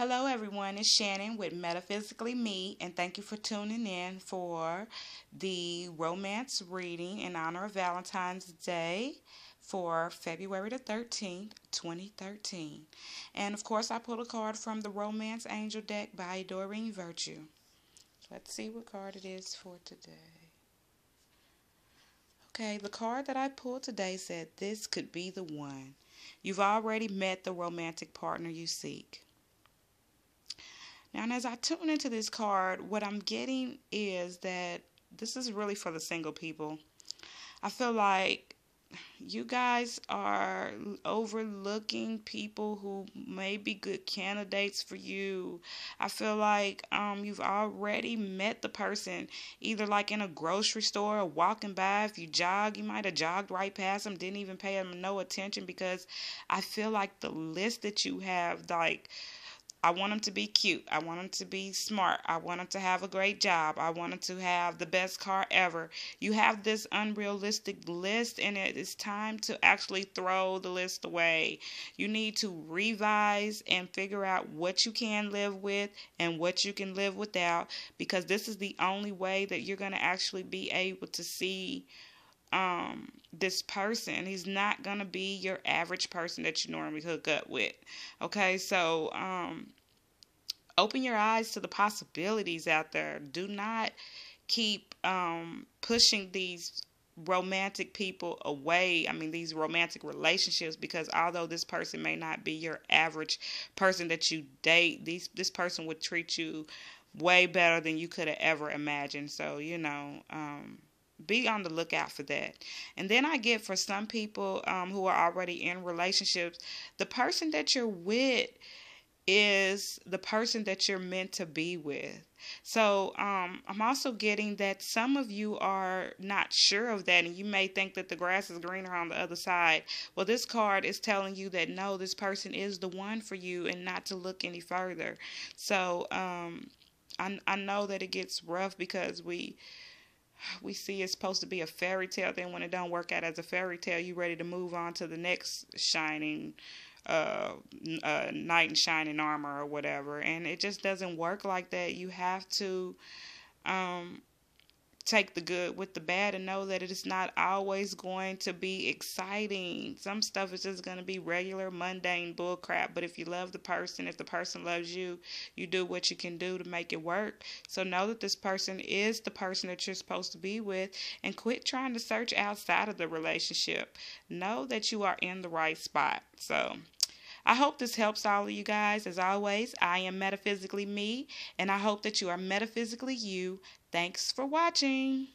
Hello, everyone. It's Shannon with Metaphysically Me, and thank you for tuning in for the romance reading in honor of Valentine's Day for February the 13th, 2013. And of course, I pulled a card from the Romance Angel deck by Doreen Virtue. Let's see what card it is for today. Okay, the card that I pulled today said, This could be the one. You've already met the romantic partner you seek. Now, and as I tune into this card, what I'm getting is that this is really for the single people. I feel like you guys are overlooking people who may be good candidates for you. I feel like um you've already met the person either like in a grocery store or walking by. If you jog, you might have jogged right past them, didn't even pay them no attention because I feel like the list that you have like I want them to be cute. I want them to be smart. I want them to have a great job. I want them to have the best car ever. You have this unrealistic list, and it is time to actually throw the list away. You need to revise and figure out what you can live with and what you can live without because this is the only way that you're going to actually be able to see um this person. He's not going to be your average person that you normally hook up with. Okay? So, um open your eyes to the possibilities out there. Do not keep um pushing these romantic people away. I mean, these romantic relationships, because although this person may not be your average person that you date, these this person would treat you way better than you could have ever imagined. So you know, um, be on the lookout for that. And then I get for some people um, who are already in relationships, the person that you're with is the person that you're meant to be with. So um, I'm also getting that some of you are not sure of that, and you may think that the grass is greener on the other side. Well, this card is telling you that no, this person is the one for you, and not to look any further. So um, I I know that it gets rough because we we see it's supposed to be a fairy tale. Then when it don't work out as a fairy tale, you ready to move on to the next shining uh, uh, knight in shining armor or whatever. And it just doesn't work like that. You have to um, take the good with the bad and know that it is not always going to be exciting. Some stuff is just going to be regular, mundane bullcrap. But if you love the person, if the person loves you, you do what you can do to make it work. So know that this person is the person that you're supposed to be with and quit trying to search outside of the relationship. Know that you are in the right spot. So. I hope this helps all of you guys. As always, I am Metaphysically Me, and I hope that you are metaphysically you. Thanks for watching.